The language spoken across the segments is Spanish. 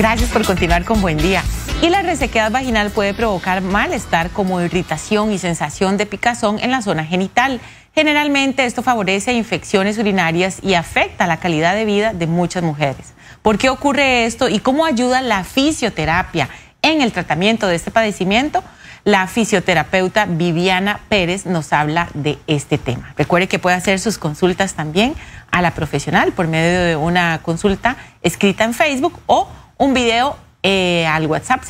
Gracias por continuar con Buen Día. Y la resequedad vaginal puede provocar malestar como irritación y sensación de picazón en la zona genital. Generalmente esto favorece infecciones urinarias y afecta la calidad de vida de muchas mujeres. ¿Por qué ocurre esto y cómo ayuda la fisioterapia en el tratamiento de este padecimiento? La fisioterapeuta Viviana Pérez nos habla de este tema. Recuerde que puede hacer sus consultas también a la profesional por medio de una consulta escrita en Facebook o un video eh, al WhatsApp 60877777.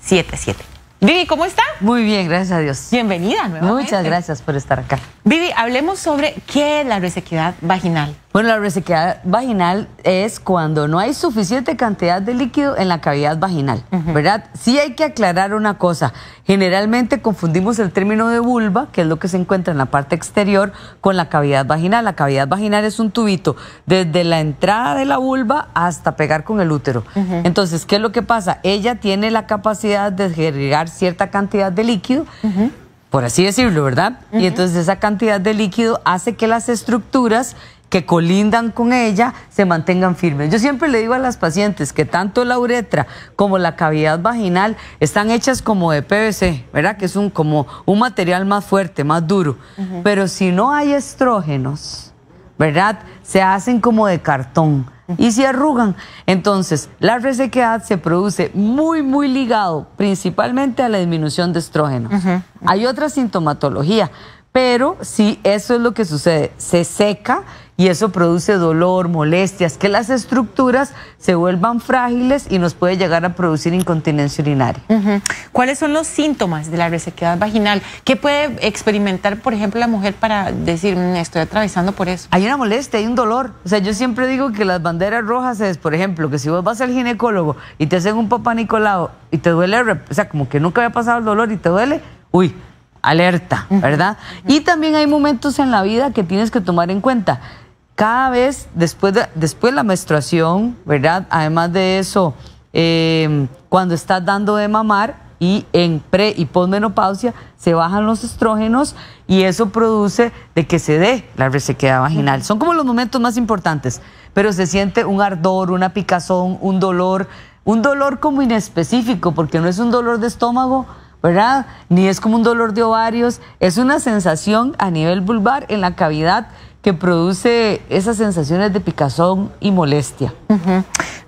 7777 Vivi, ¿cómo está? Muy bien, gracias a Dios. Bienvenida nuevamente. Muchas gracias por estar acá. Vivi, hablemos sobre qué es la resequedad vaginal. Bueno, la resequedad vaginal es cuando no hay suficiente cantidad de líquido en la cavidad vaginal, ¿verdad? Sí hay que aclarar una cosa. Generalmente confundimos el término de vulva, que es lo que se encuentra en la parte exterior, con la cavidad vaginal. La cavidad vaginal es un tubito desde la entrada de la vulva hasta pegar con el útero. Entonces, ¿qué es lo que pasa? Ella tiene la capacidad de generar cierta cantidad de líquido. Por así decirlo, ¿verdad? Y entonces esa cantidad de líquido hace que las estructuras que colindan con ella se mantengan firmes. Yo siempre le digo a las pacientes que tanto la uretra como la cavidad vaginal están hechas como de PVC, ¿verdad? Que es un, como un material más fuerte, más duro. Pero si no hay estrógenos, ¿verdad? Se hacen como de cartón y se arrugan. Entonces, la resequedad se produce muy, muy ligado principalmente a la disminución de estrógenos. Hay otra sintomatología, pero si eso es lo que sucede. Se seca y eso produce dolor, molestias, que las estructuras se vuelvan frágiles y nos puede llegar a producir incontinencia urinaria. ¿Cuáles son los síntomas de la resequedad vaginal? ¿Qué puede experimentar, por ejemplo, la mujer para decir, mm, estoy atravesando por eso? Hay una molestia, hay un dolor. O sea, yo siempre digo que las banderas rojas es, por ejemplo, que si vos vas al ginecólogo y te hacen un papá Nicolau y te duele, o sea, como que nunca había pasado el dolor y te duele, uy, alerta, ¿verdad? Y también hay momentos en la vida que tienes que tomar en cuenta cada vez después de después la menstruación, ¿verdad? Además de eso, em, cuando estás dando de mamar y en pre y posmenopausia se bajan los estrógenos y eso produce de que se dé la resequedad vaginal. Son como los momentos más importantes, pero se siente un ardor, una picazón, un dolor, un dolor como inespecífico, porque no es un dolor de estómago, ¿verdad? Ni es como un dolor de ovarios, es una sensación a nivel vulvar en la cavidad que produce esas sensaciones de picazón y molestia.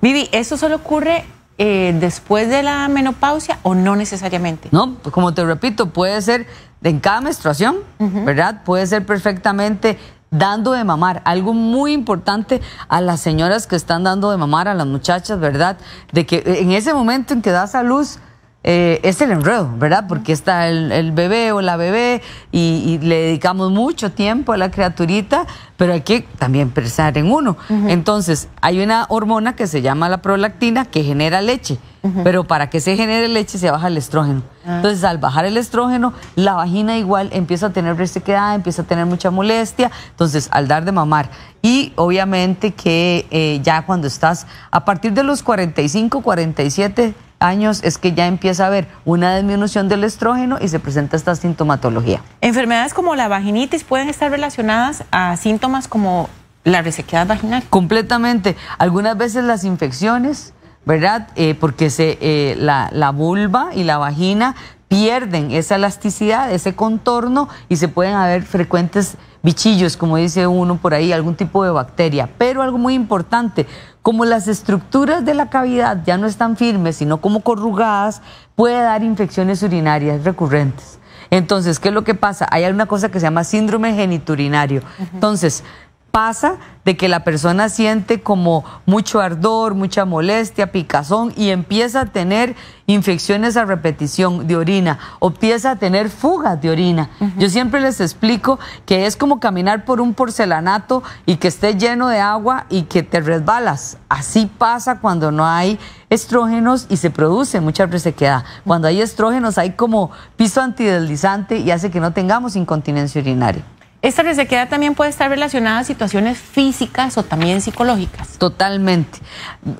Vivi, ¿eso solo ocurre eh, después de la menopausia o no necesariamente? No, pues como te repito, puede ser en cada menstruación, ¿verdad? Puede ser perfectamente dando de mamar, algo muy importante a las señoras que están dando de mamar a las muchachas, ¿verdad? De que eh, en ese momento en que das a luz, eh, es el enredo, ¿verdad? Porque está el, bebé o la bebé y, le dedicamos mucho tiempo a la criaturita, pero hay que también pensar en uno. Entonces, hay una hormona que se llama la prolactina que genera leche, pero para que se genere leche se baja el estrógeno. Ah. Entonces, al bajar el estrógeno, la vagina igual empieza a tener resequedad, empieza a tener mucha molestia, entonces al dar de mamar. Y obviamente que eh, ya cuando estás a partir de los 45, 47 años es que ya empieza a haber una disminución del estrógeno y se presenta esta sintomatología. Enfermedades como la vaginitis pueden estar relacionadas a síntomas como la resequedad vaginal. Completamente. Algunas veces las infecciones, ¿verdad? Eh, porque se, eh, la, la vulva y la vagina pierden esa elasticidad, ese contorno y se pueden haber frecuentes bichillos, como dice uno por ahí, algún tipo de bacteria. Pero algo muy importante, como las estructuras de la cavidad ya no están firmes, sino como corrugadas, puede dar infecciones urinarias recurrentes. Entonces, ¿qué es lo que pasa? Hay alguna cosa que se llama síndrome geniturinario. Entonces, pasa de que la persona siente como mucho ardor, mucha molestia, picazón y empieza a tener infecciones a repetición de orina o empieza a tener fugas de orina. Yo siempre les explico que es como caminar por un porcelanato y que esté lleno de agua y que te resbalas. Así pasa cuando no hay estrógenos y se produce mucha resequedad. Cuando hay estrógenos hay como piso antideslizante y hace que no tengamos incontinencia urinaria. Esta resequedad también puede estar relacionada a situaciones físicas o también psicológicas. Totalmente.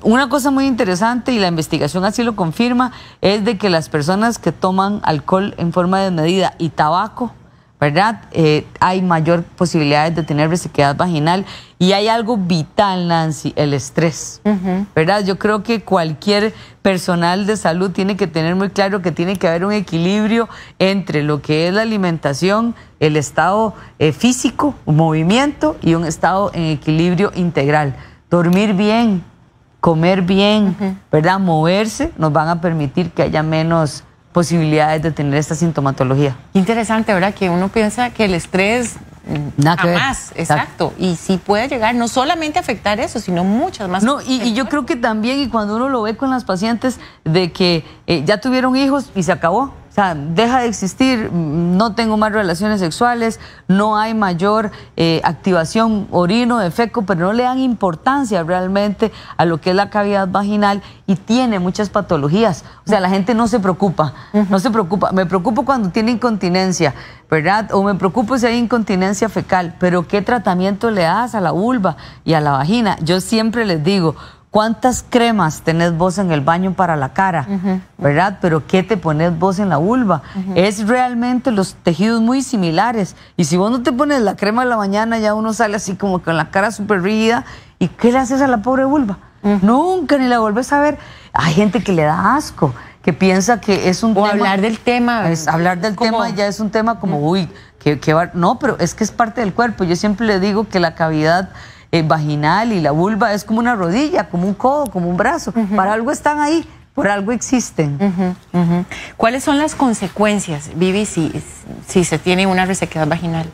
Una cosa muy interesante, y la investigación así lo confirma, es de que las personas que toman alcohol en forma de medida y tabaco ¿verdad? Eh, hay mayor posibilidades de tener resequedad vaginal y hay algo vital, Nancy, el estrés, ¿verdad? Yo creo que cualquier personal de salud tiene que tener muy claro que tiene que haber un equilibrio entre lo que es la alimentación, el estado eh, físico, movimiento y un estado en equilibrio integral. Dormir bien, comer bien, ¿verdad? Moverse nos van a permitir que haya menos posibilidades de tener esta sintomatología. Interesante, ¿verdad? Que uno piensa que el estrés mm, Nada más, exacto. Y si puede llegar no solamente a afectar eso, sino muchas más. No, y, yo creo que también, y cuando uno lo ve con las pacientes, de que eh, ya tuvieron hijos y se acabó o sea, deja de existir, no tengo más relaciones sexuales, no hay mayor eh, activación orino, de feco, pero no le dan importancia realmente a lo que es la cavidad vaginal y tiene muchas patologías. O sea, la gente no se preocupa, no se preocupa. Me preocupo cuando tiene incontinencia, ¿verdad? O me preocupo si hay incontinencia fecal, pero ¿qué tratamiento le das a la vulva y a la vagina? Yo siempre les digo, ¿Cuántas cremas tenés vos en el baño para la cara? ¿Verdad? Pero ¿qué te pones vos en la vulva? Es realmente los tejidos muy similares. Y si vos no te pones la crema en la mañana, ya uno sale así como con la cara súper rígida. ¿Y qué le haces a la pobre vulva? Mm. Nunca ni la volvés a ver. Hay gente que le da asco, que piensa que es un o hablar del tema. hablar del tema ya es un tema como, uy, que, que no, pero es que es parte del cuerpo. Yo siempre le digo que la cavidad eh, vaginal y la vulva es como una rodilla, como un codo, como un brazo. Para algo están ahí, por algo existen. ¿Cuáles son las consecuencias, Vivi, si, si se tiene una resequedad vaginal?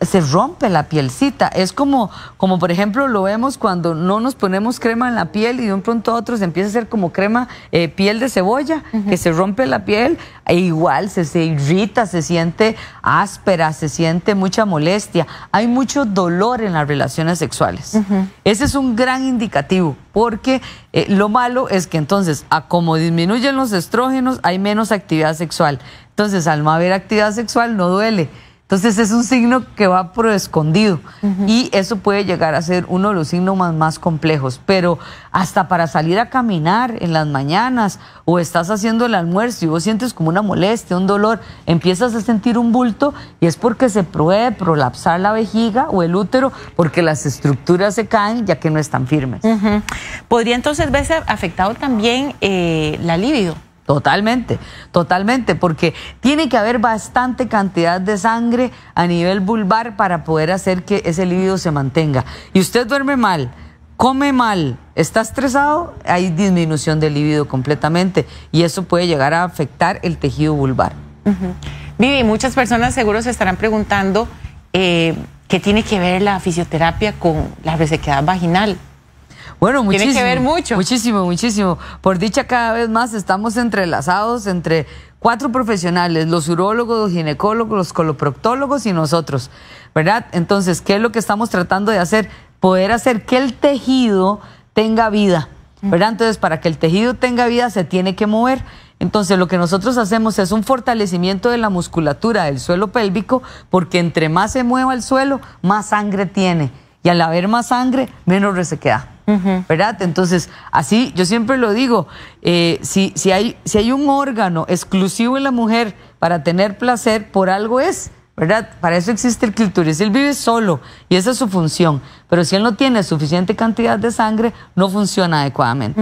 se rompe la pielcita. Es como, como por ejemplo lo vemos cuando no nos ponemos crema en la piel y de un pronto a otro se empieza a hacer como crema eh, piel de cebolla, que se rompe la piel e igual se, irrita, se siente áspera, se siente mucha molestia. Hay mucho dolor en las relaciones sexuales. Ese es un gran indicativo porque eh, lo malo es que entonces, a como disminuyen los estrógenos, hay menos actividad sexual. Entonces, al no haber actividad sexual, no duele entonces es un signo que va por escondido y eso puede llegar a ser uno de los signos más, complejos, pero hasta para salir a caminar en las mañanas o estás haciendo el almuerzo y vos sientes como una molestia, un dolor, empiezas a sentir un bulto y es porque se puede prolapsar la vejiga o el útero porque las estructuras se caen ya que no están firmes. ¿Podría entonces verse afectado también eh, la libido? Totalmente, totalmente, porque tiene que haber bastante cantidad de sangre a nivel vulvar para poder hacer que ese líbido se mantenga. Y usted duerme mal, come mal, está estresado, hay disminución del líbido completamente y eso puede llegar a afectar el tejido vulvar. muchas personas seguro se estarán preguntando eh, qué tiene que ver la fisioterapia con la resequedad vaginal. Bueno, muchísimo. Tiene que ver mucho. Muchísimo, muchísimo. Por dicha, cada vez más estamos entrelazados entre cuatro profesionales, los urólogos, los ginecólogos, los coloproctólogos y nosotros, ¿verdad? Entonces, ¿qué es lo que estamos tratando de hacer? Poder hacer que el tejido tenga vida, mm. ¿verdad? Entonces, para que el tejido tenga vida se tiene que mover. Entonces, lo que nosotros hacemos es un fortalecimiento de la musculatura del suelo pélvico, porque entre más se mueva el suelo, más sangre tiene. Y al haber más sangre, menos resequedad. ¿verdad? Entonces, así yo siempre lo digo, eh, si, si, hay, si hay un órgano exclusivo en la mujer para tener placer, por algo es. ¿verdad? Para eso existe el clitoris. Él vive solo y esa es su función. Pero si él no tiene suficiente cantidad de sangre, no funciona adecuadamente.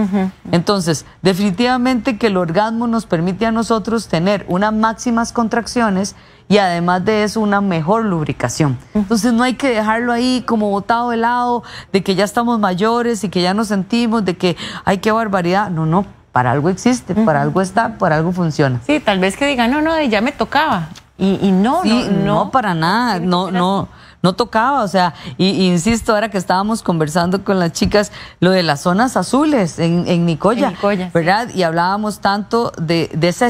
Entonces, definitivamente que el orgasmo nos permite a nosotros tener unas máximas contracciones y además de eso una mejor lubricación. Entonces no hay que dejarlo ahí como botado de lado, de que ya estamos mayores y que ya nos sentimos, de que, hay que barbaridad. No, no, para algo existe, para algo está, para algo funciona. Sí, tal vez que digan, no, no, ya me tocaba. Y, no, no, no, para nada, no, no, no tocaba, o sea, y, insisto, ahora que estábamos conversando con las chicas, lo de las zonas azules en, en Nicoya, ¿verdad? Y hablábamos tanto de, de, esa,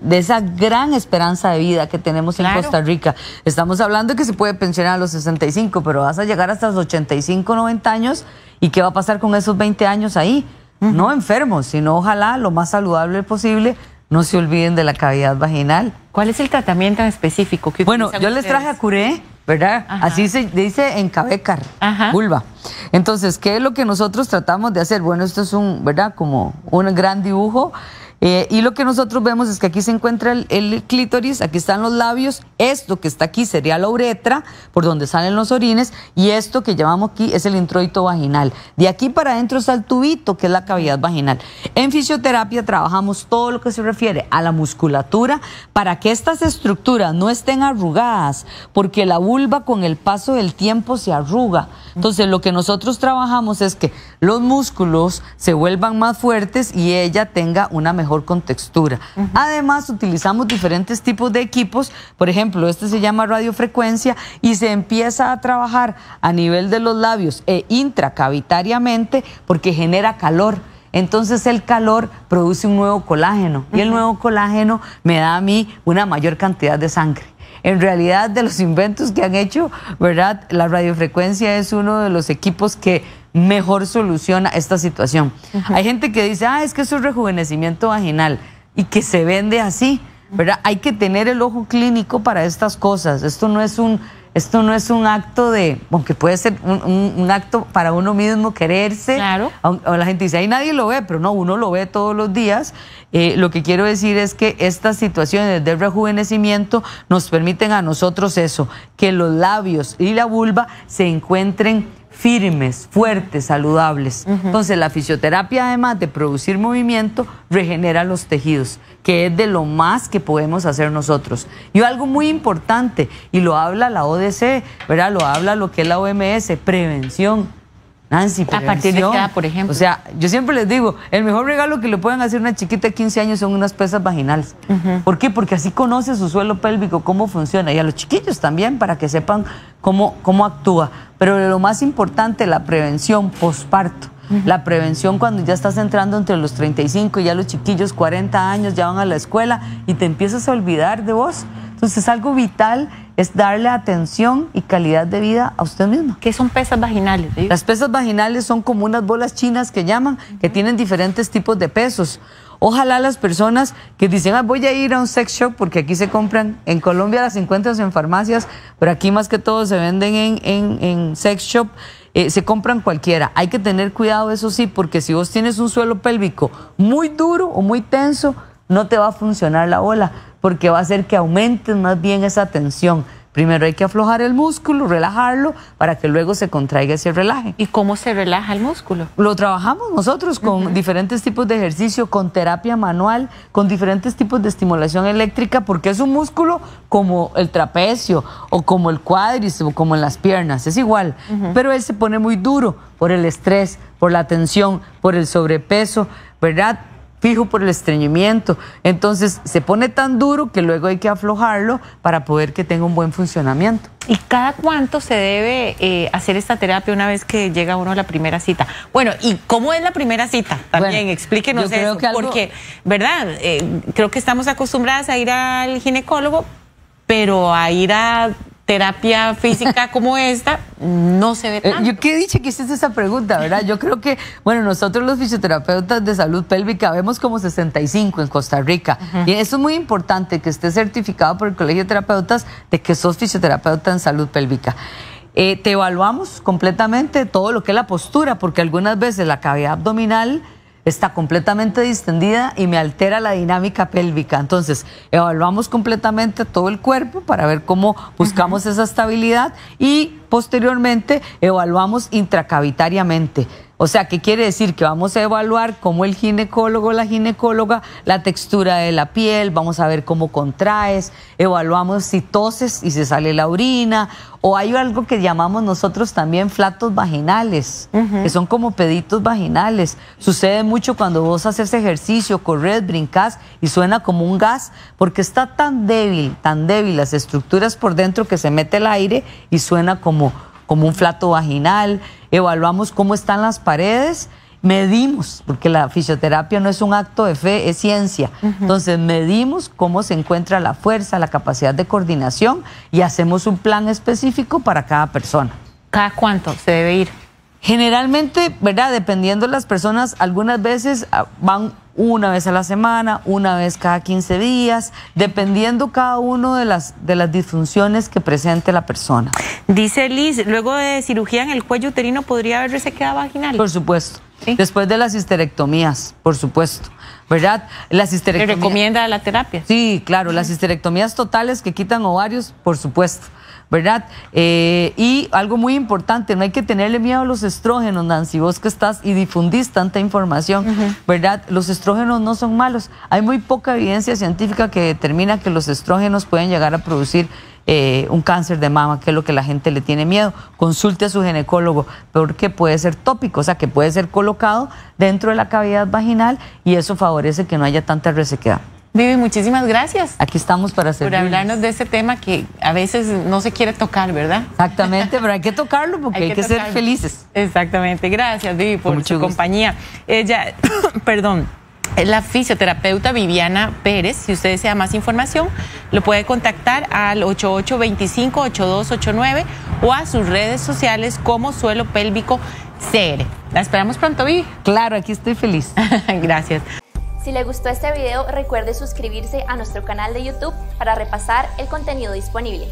de esa gran esperanza de vida que tenemos en Costa Rica. Estamos hablando de que se puede pensionar a los 65, pero vas a llegar hasta los 85, 90 años, ¿y qué va a pasar con esos 20 años ahí? No enfermos, sino ojalá lo más saludable posible no se olviden de la cavidad vaginal. ¿Cuál es el tratamiento específico que Bueno, yo les traje a Curé, ¿verdad? Así se dice en Cabecar, vulva. Entonces, ¿qué es lo que nosotros tratamos de hacer? Bueno, esto es un, ¿verdad? Como un gran dibujo eh, y lo que nosotros vemos es que aquí se encuentra el, el, clítoris, aquí están los labios, esto que está aquí sería la uretra, por donde salen los orines, y esto que llamamos aquí es el introito vaginal. De aquí para adentro está el tubito, que es la cavidad vaginal. En fisioterapia trabajamos todo lo que se refiere a la musculatura para que estas estructuras no estén arrugadas, porque la vulva con el paso del tiempo se arruga. Entonces lo que nosotros trabajamos es que los músculos se vuelvan más fuertes y ella tenga una mejor con textura. Además, utilizamos diferentes tipos de equipos, por ejemplo, este se llama radiofrecuencia y se empieza a trabajar a nivel de los labios e intracavitariamente porque genera calor. Entonces el calor produce un nuevo colágeno y el nuevo colágeno me da a mí una mayor cantidad de sangre en realidad de los inventos que han hecho, ¿verdad? La radiofrecuencia es uno de los equipos que mejor solución a esta situación. Hay gente que dice, ah, es que es es rejuvenecimiento vaginal y que se vende así, ¿verdad? Hay que tener el ojo clínico para estas cosas. Esto no es un, esto no es un acto de, aunque puede ser un, acto para uno mismo quererse. Claro. la gente dice, ahí nadie lo ve, pero no, uno lo ve todos los días. Eh, lo que quiero decir es que estas situaciones de rejuvenecimiento nos permiten a nosotros eso, que los labios y la vulva se encuentren firmes, fuertes, saludables. Entonces la fisioterapia, además de producir movimiento, regenera los tejidos, que es de lo más que podemos hacer nosotros. Y algo muy importante, y lo habla la ODC, ¿verdad? lo habla lo que es la OMS, prevención Nancy, pero a partir de por ejemplo. O sea, yo siempre les digo, el mejor regalo que le pueden hacer a una chiquita de 15 años son unas pesas vaginales. ¿Por qué? Porque así conoce su suelo pélvico, cómo funciona, y a los chiquillos también, para que sepan cómo, cómo actúa. Pero lo más importante, la prevención posparto. La prevención cuando ya estás entrando entre los 35 y ya los chiquillos 40 años ya van a la escuela y te empiezas a olvidar de vos entonces, algo vital es darle atención y calidad de vida a usted mismo. ¿Qué son pesas vaginales? Las pesas vaginales son como unas bolas chinas que llaman, que tienen diferentes tipos de pesos. Ojalá las personas que dicen, ah, voy a ir a un sex shop porque aquí se compran, en Colombia las encuentras en farmacias, pero aquí más que todo se venden en, sex shop, eh, se compran cualquiera. Hay que tener cuidado, eso sí, porque si vos tienes un suelo pélvico muy duro o muy tenso, no te va a funcionar la bola porque va a hacer que aumente más bien esa tensión. Primero hay que aflojar el músculo, relajarlo, para que luego se contraiga ese relaje. ¿Y cómo se relaja el músculo? Lo trabajamos nosotros con diferentes tipos de ejercicio, con terapia manual, con diferentes tipos de estimulación eléctrica, porque es un músculo como el trapecio o como el cuádriceps o como en las piernas, es igual. Pero él se pone muy duro por el estrés, por la tensión, por el sobrepeso, ¿verdad? fijo por el estreñimiento. Entonces se pone tan duro que luego hay que aflojarlo para poder que tenga un buen funcionamiento. ¿Y cada cuánto se debe eh, hacer esta terapia una vez que llega uno a la primera cita? Bueno, ¿y cómo es la primera cita? También explíquenos eso, porque, ¿verdad? Eh, creo que estamos acostumbradas a ir al ginecólogo, pero a ir a terapia física como esta no se ve eh, tanto. Yo qué dije que hiciste esa pregunta, ¿verdad? Yo creo que, bueno, nosotros los fisioterapeutas de salud pélvica vemos como 65 en Costa Rica. Y eso es muy importante, que esté certificado por el Colegio de Terapeutas de que sos fisioterapeuta en salud pélvica. Eh, te evaluamos completamente todo lo que es la postura, porque algunas veces la cavidad abdominal está completamente distendida y me altera la dinámica pélvica. Entonces, evaluamos completamente todo el cuerpo para ver cómo buscamos esa estabilidad y posteriormente evaluamos intracavitariamente. O sea, ¿qué quiere decir? Que vamos a evaluar cómo el ginecólogo o la ginecóloga, la textura de la piel, vamos a ver cómo contraes, evaluamos si toses y se sale la orina, o hay algo que llamamos nosotros también flatos vaginales, que son como peditos vaginales. Sucede mucho cuando vos haces ejercicio, corres, brincas y suena como un gas, porque está tan débil, tan débil las estructuras por dentro que se mete el aire y suena como como un flato vaginal, evaluamos cómo están las paredes, medimos, porque la fisioterapia no es un acto de fe, es ciencia. Entonces medimos cómo se encuentra la fuerza, la capacidad de coordinación y hacemos un plan específico para cada persona. ¿Cada cuánto se debe ir? Generalmente, ¿verdad? Dependiendo de las personas, algunas veces ah, van una vez a la semana, una vez cada 15 días, dependiendo cada uno de las, de las disfunciones que presente la persona. Dice Liz, luego de cirugía en el cuello uterino podría haber resequedad vaginal. Por supuesto. Después de las histerectomías, por supuesto. ¿Verdad? Las histerectomías. ¿Le recomienda la terapia? Sí, claro, las histerectomías totales que quitan ovarios, por supuesto ¿verdad? Eh, y algo muy importante, no hay que tenerle miedo a los estrógenos, Nancy, vos que estás y difundís tanta información, ¿verdad? Los estrógenos no son malos. Hay muy poca evidencia científica que determina que los estrógenos pueden llegar a producir eh, un cáncer de mama, que es lo que la gente le tiene miedo. Consulte a su ginecólogo, porque puede ser tópico, o sea, que puede ser colocado dentro de la cavidad vaginal y eso favorece que no haya tanta resequedad. Vivi, muchísimas gracias. Aquí estamos para hacer. Por hablarnos de ese tema que a veces no se quiere tocar, ¿verdad? Exactamente, pero hay que tocarlo porque hay que, ser felices. Exactamente. Gracias, Vivi, por su compañía. Ella, perdón. es La fisioterapeuta Viviana Pérez, si usted desea más información, lo puede contactar al 8825-8289 o a sus redes sociales como Suelo Pélvico CR. La esperamos pronto, Vivi. Claro, aquí estoy feliz. Gracias. Si le gustó este video, recuerde suscribirse a nuestro canal de YouTube para repasar el contenido disponible.